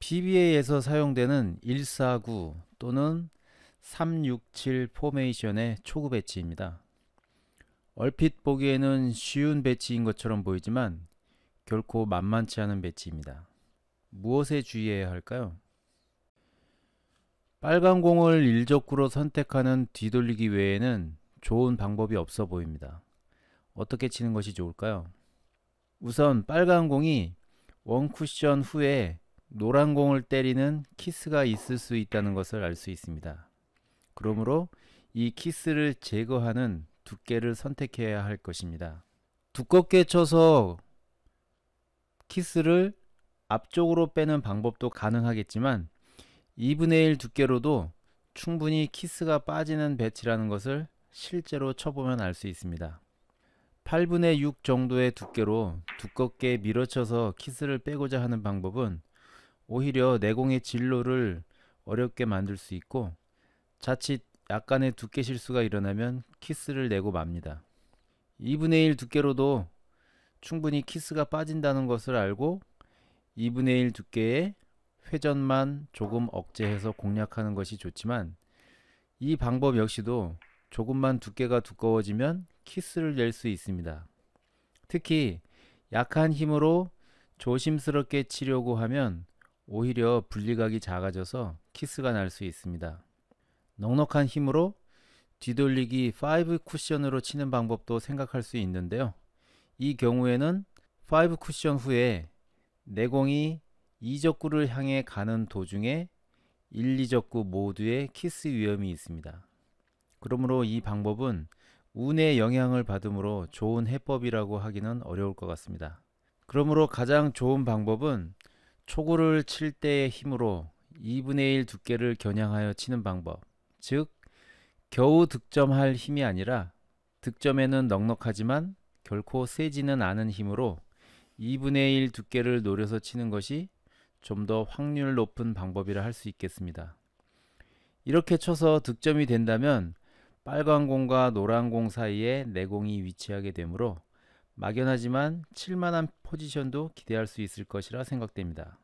PBA에서 사용되는 149 또는 367 포메이션의 초급 배치입니다. 얼핏 보기에는 쉬운 배치인 것처럼 보이지만 결코 만만치 않은 배치입니다. 무엇에 주의해야 할까요? 빨간 공을 일적구로 선택하는 뒤돌리기 외에는 좋은 방법이 없어 보입니다. 어떻게 치는 것이 좋을까요? 우선 빨간 공이 원 쿠션 후에 노란 공을 때리는 키스가 있을 수 있다는 것을 알 수 있습니다. 그러므로 이 키스를 제거하는 두께를 선택해야 할 것입니다. 두껍게 쳐서 키스를 앞쪽으로 빼는 방법도 가능하겠지만 2분의 1 두께로도 충분히 키스가 빠지는 배치라는 것을 실제로 쳐보면 알 수 있습니다. 8분의 6 정도의 두께로 두껍게 밀어쳐서 키스를 빼고자 하는 방법은 오히려 내공의 진로를 어렵게 만들 수 있고 자칫 약간의 두께 실수가 일어나면 키스를 내고 맙니다. 2분의 1 두께로도 충분히 키스가 빠진다는 것을 알고 2분의 1두께에 회전만 조금 억제해서 공략하는 것이 좋지만 이 방법 역시도 조금만 두께가 두꺼워지면 키스를 낼 수 있습니다. 특히 약한 힘으로 조심스럽게 치려고 하면 오히려 분리각이 작아져서 키스가 날 수 있습니다. 넉넉한 힘으로 뒤돌리기 5 쿠션으로 치는 방법도 생각할 수 있는데요. 이 경우에는 5 쿠션 후에 내공이 2적구를 향해 가는 도중에 1, 2적구 모두의 키스 위험이 있습니다. 그러므로 이 방법은 운의 영향을 받으므로 좋은 해법이라고 하기는 어려울 것 같습니다. 그러므로 가장 좋은 방법은 초구를 칠 때의 힘으로 2분의 1 두께를 겨냥하여 치는 방법. 즉, 겨우 득점할 힘이 아니라 득점에는 넉넉하지만 결코 세지는 않은 힘으로 2분의 1 두께를 노려서 치는 것이 좀 더 확률 높은 방법이라 할 수 있겠습니다. 이렇게 쳐서 득점이 된다면 빨간 공과 노란 공 사이에 내공이 위치하게 되므로 막연하지만 7만한 포지션도 기대할 수 있을 것이라 생각됩니다.